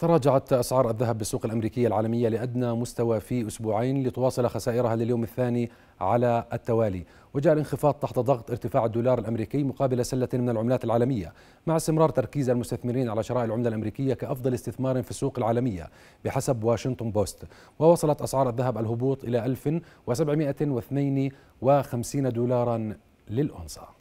تراجعت أسعار الذهب بالسوق الأمريكية العالمية لأدنى مستوى في أسبوعين لتواصل خسائرها لليوم الثاني على التوالي وجاء الانخفاض تحت ضغط ارتفاع الدولار الأمريكي مقابل سلة من العملات العالمية مع استمرار تركيز المستثمرين على شراء العملة الأمريكية كأفضل استثمار في السوق العالمية بحسب واشنطن بوست ووصلت أسعار الذهب الهبوط إلى 1752 دولارا للأونصة